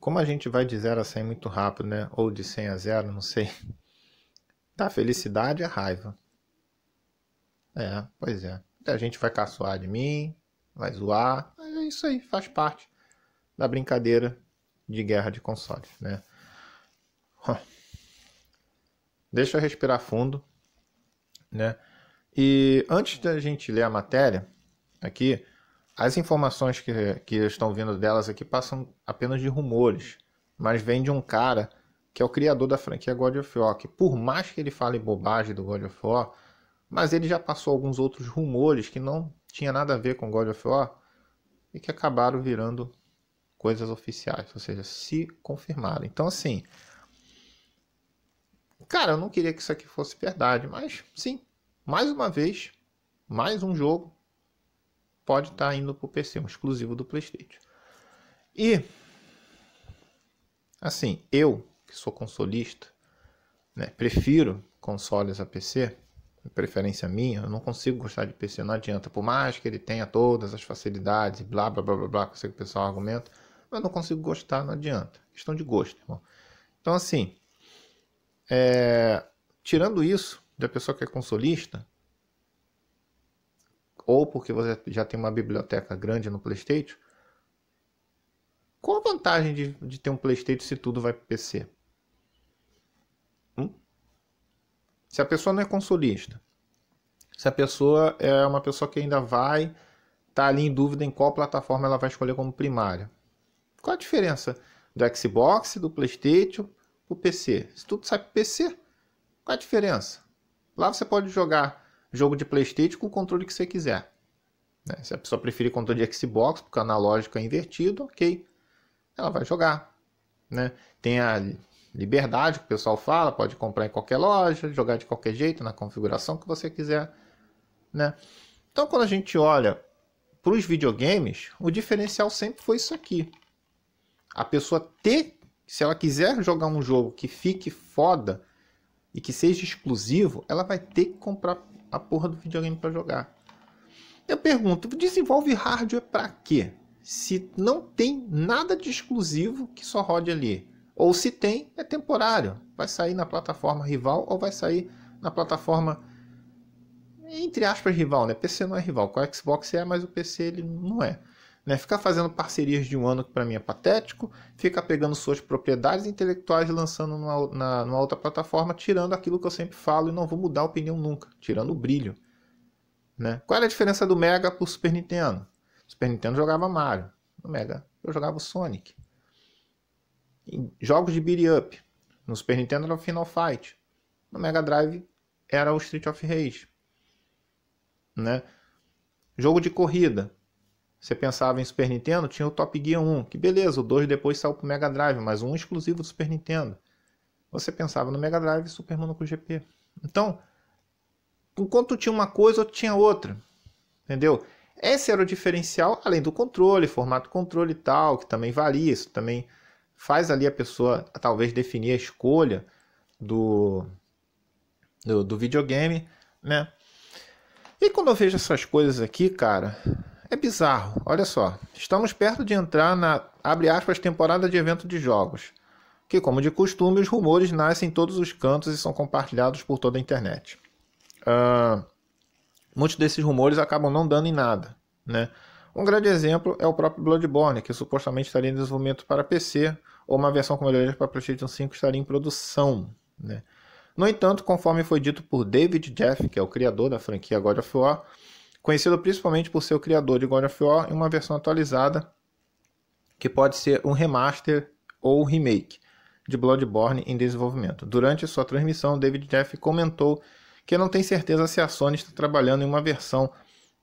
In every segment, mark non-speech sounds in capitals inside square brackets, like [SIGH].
como a gente vai de 0 a 100 muito rápido, né? Ou de 100 a 0, não sei. Da [LAUGHS] tá, felicidade a é raiva. É, pois é. A gente vai caçoar de mim, vai zoar. Mas é isso aí, faz parte da brincadeira de guerra de consoles, né? Deixa eu respirar fundo, né? E antes da gente ler a matéria aqui, as informações que, que estão vindo delas aqui passam apenas de rumores, mas vem de um cara que é o criador da franquia God of War, que por mais que ele fale bobagem do God of War, mas ele já passou alguns outros rumores que não tinha nada a ver com God of War e que acabaram virando coisas oficiais, ou seja, se confirmaram. Então assim, cara, eu não queria que isso aqui fosse verdade, mas sim, mais uma vez, mais um jogo pode estar tá indo para o PC, um exclusivo do PlayStation. E, assim, eu, que sou consolista, né, prefiro consoles a PC, preferência minha, eu não consigo gostar de PC, não adianta. Por mais que ele tenha todas as facilidades, blá blá blá blá, blá que um argumento, o pessoal argumenta, mas não consigo gostar, não adianta. Questão de gosto, irmão. Então, assim, é... tirando isso, da pessoa que é consolista, ou porque você já tem uma biblioteca grande no PlayStation, qual a vantagem de, de ter um PlayStation se tudo vai para PC? Hum? Se a pessoa não é consolista, se a pessoa é uma pessoa que ainda vai tá ali em dúvida em qual plataforma ela vai escolher como primária. Qual a diferença do Xbox, do PlayStation o PC? Se tudo sai para PC, qual a diferença? Lá você pode jogar jogo de Playstation com o controle que você quiser. Né? Se a pessoa preferir controle de Xbox, porque o analógico é invertido, ok. Ela vai jogar. Né? Tem a liberdade que o pessoal fala, pode comprar em qualquer loja, jogar de qualquer jeito, na configuração que você quiser. Né? Então quando a gente olha para os videogames, o diferencial sempre foi isso aqui. A pessoa ter, se ela quiser jogar um jogo que fique foda e que seja exclusivo, ela vai ter que comprar a porra do videogame para jogar. Eu pergunto, desenvolve hardware para quê? Se não tem nada de exclusivo que só rode ali. Ou se tem, é temporário. Vai sair na plataforma rival ou vai sair na plataforma entre aspas rival, né? PC não é rival, com a Xbox é, mas o PC ele não é. Né? Ficar fazendo parcerias de um ano que para mim é patético, ficar pegando suas propriedades intelectuais e lançando numa, na, numa outra plataforma, tirando aquilo que eu sempre falo e não vou mudar a opinião nunca, tirando o brilho. Né? Qual era a diferença do Mega pro Super Nintendo? O Super Nintendo jogava Mario, no Mega eu jogava o Sonic. jogos de beat up, no Super Nintendo era o Final Fight, no Mega Drive era o Street of Rage. Né? Jogo de corrida, você pensava em Super Nintendo, tinha o Top Gear 1, que beleza, o 2 depois saiu pro Mega Drive, mas um exclusivo do Super Nintendo. Você pensava no Mega Drive e Super Monaco GP. Então, enquanto tinha uma coisa, outro tinha outra. Entendeu? Esse era o diferencial, além do controle, formato controle e tal, que também varia, isso também faz ali a pessoa talvez definir a escolha do, do, do videogame, né? E quando eu vejo essas coisas aqui, cara, é bizarro, olha só. Estamos perto de entrar na, abre aspas, temporada de evento de jogos, que, como de costume, os rumores nascem em todos os cantos e são compartilhados por toda a internet. Uh, muitos desses rumores acabam não dando em nada, né? Um grande exemplo é o próprio Bloodborne, que supostamente estaria em desenvolvimento para PC, ou uma versão com melhorias para PlayStation 5 estaria em produção. Né? No entanto, conforme foi dito por David Jeff, que é o criador da franquia God of War, conhecido principalmente por ser o criador de God of War em uma versão atualizada, que pode ser um remaster ou remake de Bloodborne em desenvolvimento. Durante sua transmissão, David Jeff comentou que não tem certeza se a Sony está trabalhando em uma versão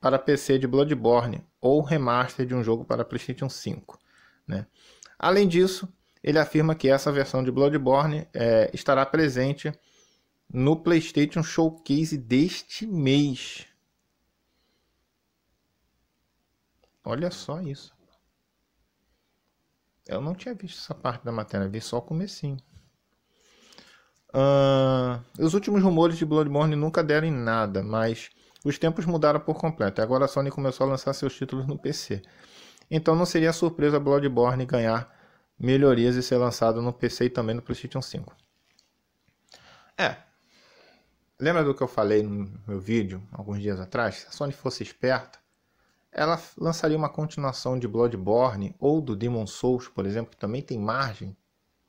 para PC de Bloodborne ou remaster de um jogo para PlayStation 5. Né? Além disso, ele afirma que essa versão de Bloodborne é, estará presente no PlayStation Showcase deste mês. Olha só isso. Eu não tinha visto essa parte da matéria, vi só o comecinho. Uh, os últimos rumores de Bloodborne nunca deram em nada, mas os tempos mudaram por completo. E agora a Sony começou a lançar seus títulos no PC. Então não seria surpresa Bloodborne ganhar melhorias e ser lançado no PC e também no PlayStation 5. É. Lembra do que eu falei no meu vídeo alguns dias atrás? Se a Sony fosse esperta, ela lançaria uma continuação de Bloodborne ou do Demon Souls, por exemplo, que também tem margem.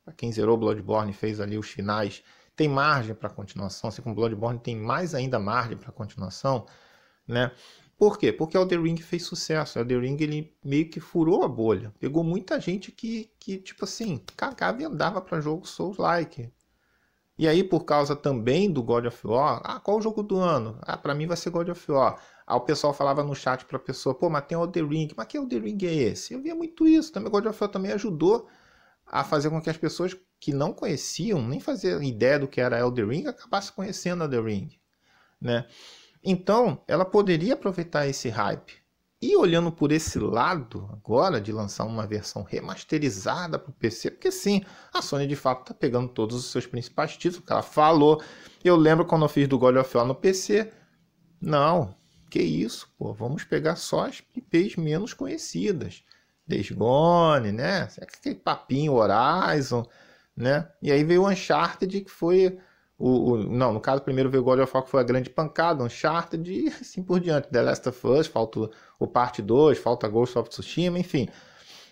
Para quem zerou Bloodborne fez ali os finais, tem margem para continuação, assim como Bloodborne tem mais ainda margem para continuação, né? Por quê? Porque Elden Ring fez sucesso. Elden Ring ele meio que furou a bolha. Pegou muita gente que, que tipo assim, cagava e andava para jogo Souls-like. E aí, por causa também do God of War, ah, qual o jogo do ano? Ah, para mim vai ser God of War. Aí o pessoal falava no chat pra pessoa, pô, mas tem o The Ring, mas que o The Ring é esse? Eu via muito isso, também o God of War também ajudou a fazer com que as pessoas que não conheciam, nem faziam ideia do que era Elden Ring, acabassem conhecendo The Ring, né? Então, ela poderia aproveitar esse hype. E olhando por esse lado agora de lançar uma versão remasterizada para o PC, porque sim, a Sony de fato está pegando todos os seus principais títulos que ela falou. Eu lembro quando eu fiz do God of War no PC, não, que isso, pô, vamos pegar só as IPs menos conhecidas. Desgone, né? Aquele papinho Horizon, né? E aí veio o Uncharted, que foi o, o, não, no caso, primeiro veio God of War, que foi a grande pancada, Uncharted e assim por diante. The Last of Us, falta o, Parte 2, falta Ghost of Tsushima, enfim.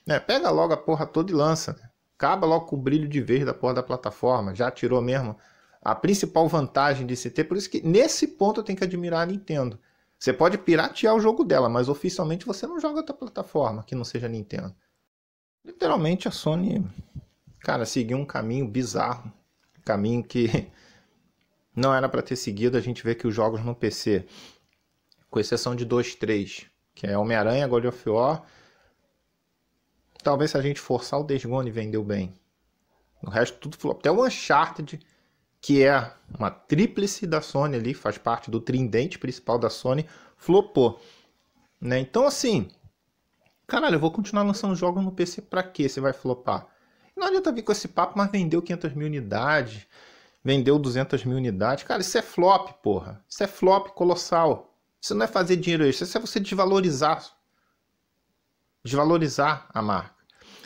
Né, pega logo a porra toda e lança. Né? Acaba logo com o brilho de verde da porra da plataforma. Já tirou mesmo a principal vantagem de se ter. Por isso que nesse ponto eu tenho que admirar a Nintendo. Você pode piratear o jogo dela, mas oficialmente você não joga outra plataforma que não seja Nintendo. Literalmente a Sony, cara, seguiu um caminho bizarro, caminho que [LAUGHS] não era para ter seguido. A gente vê que os jogos no PC, com exceção de dois três, que é Homem-Aranha, God of War, talvez se a gente forçar o Desgone vendeu bem. O resto tudo flop. Até o Uncharted que é uma tríplice da Sony ali, faz parte do tridente principal da Sony, flopou. Né? Então, assim, caralho, eu vou continuar lançando jogos no PC pra quê? Você vai flopar? Não adianta vir com esse papo, mas vendeu 500 mil unidades, vendeu 200 mil unidades. Cara, isso é flop, porra. Isso é flop colossal. Isso não é fazer dinheiro extra, isso é você desvalorizar. Desvalorizar a marca.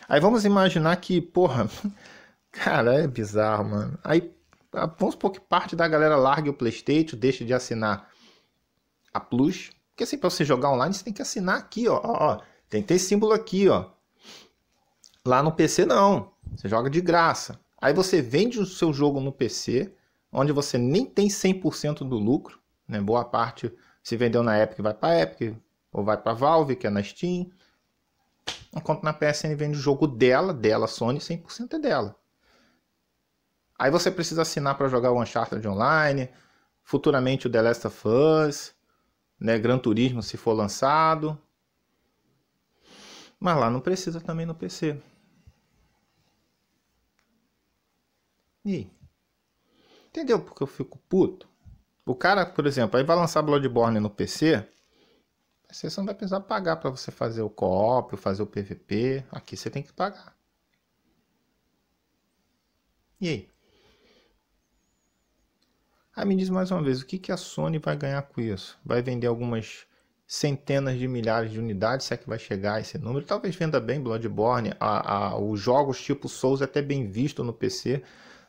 Aí vamos imaginar que, porra, [LAUGHS] cara, é bizarro, mano. Aí ah, vamos supor que parte da galera largue o PlayStation, deixe de assinar a Plus. Porque assim, para você jogar online, você tem que assinar aqui, ó, ó, Tem que ter símbolo aqui, ó. Lá no PC não. Você joga de graça. Aí você vende o seu jogo no PC, onde você nem tem 100% do lucro, né? Boa parte se vendeu na Epic vai para Epic, ou vai para Valve, que é na Steam. Enquanto na PSN vende o jogo dela, dela Sony, 100% é dela. Aí você precisa assinar para jogar o Uncharted Online, futuramente o The Last of Us, né, Gran Turismo se for lançado. Mas lá não precisa também no PC. E Entendeu porque eu fico puto? O cara, por exemplo, aí vai lançar Bloodborne no PC, você não vai precisar pagar para você fazer o co-op, fazer o PVP. Aqui você tem que pagar. E aí? Aí ah, me diz mais uma vez, o que, que a Sony vai ganhar com isso? Vai vender algumas centenas de milhares de unidades, se é que vai chegar esse número. Talvez venda bem Bloodborne, a, a, os jogos tipo Souls é até bem visto no PC,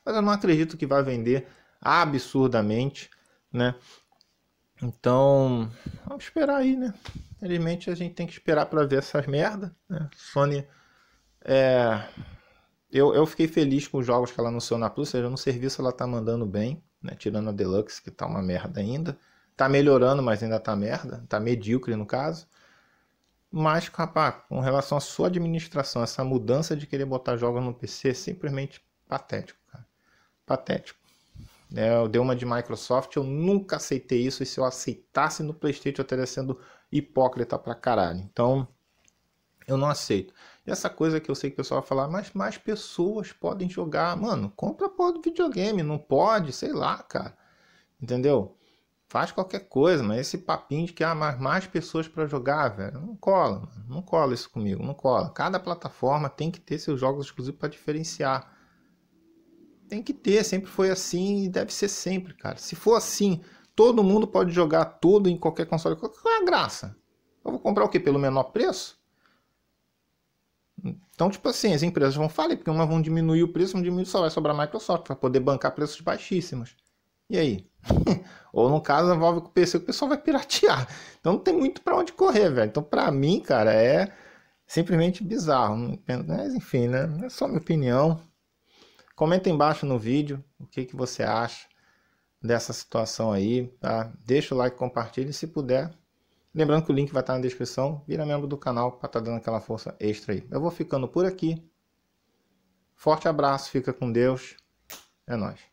mas eu não acredito que vai vender absurdamente, né? Então, vamos esperar aí, né? Infelizmente a gente tem que esperar para ver essas merda, né? Sony é... Eu, eu fiquei feliz com os jogos que ela anunciou na Plus, seja, no serviço ela tá mandando bem, né? Tirando a Deluxe, que tá uma merda ainda. Tá melhorando, mas ainda tá merda. Tá medíocre no caso. Mas, rapaz, com relação à sua administração, essa mudança de querer botar jogos no PC é simplesmente patético, cara. Patético. É, eu dei uma de Microsoft, eu nunca aceitei isso, e se eu aceitasse no Playstation, eu estaria sendo hipócrita pra caralho. Então, eu não aceito essa coisa que eu sei que o pessoal vai falar, mas mais pessoas podem jogar. Mano, compra porra do videogame, não pode, sei lá, cara. Entendeu? Faz qualquer coisa, mas esse papinho de que há ah, mais, mais pessoas para jogar, velho, não cola, mano. não cola isso comigo, não cola. Cada plataforma tem que ter seus jogos exclusivos para diferenciar. Tem que ter, sempre foi assim e deve ser sempre, cara. Se for assim, todo mundo pode jogar tudo em qualquer console. Qual é a graça? Eu vou comprar o que? Pelo menor preço? Então, tipo assim, as empresas vão falir, porque uma vão diminuir o preço, vão diminuir só vai sobrar a Microsoft, vai poder bancar preços baixíssimos. E aí? [LAUGHS] Ou no caso, envolve com o PC, o pessoal vai piratear. Então não tem muito para onde correr, velho. Então, para mim, cara, é simplesmente bizarro. Né? Mas enfim, né? É só minha opinião. Comenta embaixo no vídeo o que, que você acha dessa situação aí, tá? Deixa o like, compartilha e se puder, Lembrando que o link vai estar na descrição. Vira membro do canal para estar tá dando aquela força extra aí. Eu vou ficando por aqui. Forte abraço, fica com Deus. É nóis.